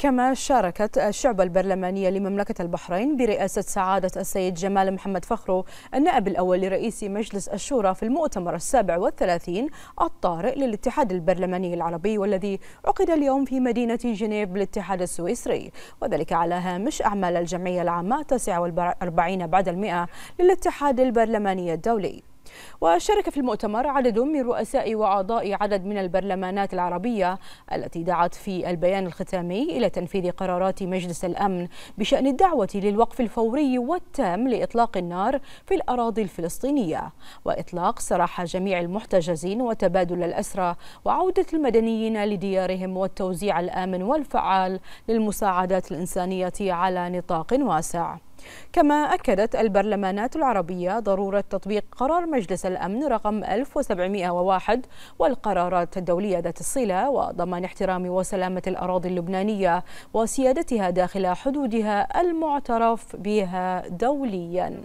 كما شاركت الشعبة البرلمانية لمملكة البحرين برئاسة سعادة السيد جمال محمد فخرو النائب الأول لرئيس مجلس الشورى في المؤتمر السابع والثلاثين الطارئ للاتحاد البرلماني العربي والذي عقد اليوم في مدينة جنيف بالاتحاد السويسري وذلك على هامش أعمال الجمعية العامة 49 بعد المئة للاتحاد البرلماني الدولي وشارك في المؤتمر عدد من رؤساء وأعضاء عدد من البرلمانات العربية التي دعت في البيان الختامي إلى تنفيذ قرارات مجلس الأمن بشأن الدعوة للوقف الفوري والتام لإطلاق النار في الأراضي الفلسطينية وإطلاق سراح جميع المحتجزين وتبادل الأسرى وعودة المدنيين لديارهم والتوزيع الآمن والفعال للمساعدات الإنسانية على نطاق واسع كما أكدت البرلمانات العربية ضرورة تطبيق قرار مجلس الأمن رقم 1701 والقرارات الدولية ذات الصلة وضمان احترام وسلامة الأراضي اللبنانية وسيادتها داخل حدودها المعترف بها دولياً